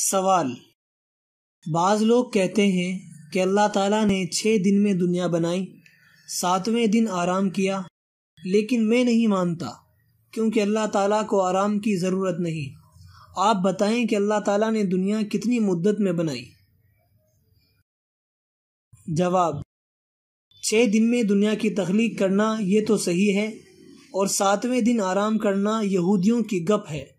सवाल बाज़ लोग कहते हैं कि अल्लाह ताला ने छः दिन में दुनिया बनाई सातवें दिन आराम किया लेकिन मैं नहीं मानता क्योंकि अल्लाह ताला को आराम की ज़रूरत नहीं आप बताएं कि अल्लाह ताला ने दुनिया कितनी मुद्दत में बनाई जवाब छः दिन में दुनिया की तख्लीक करना ये तो सही है और सातवें दिन आराम करना यहूदियों की गप है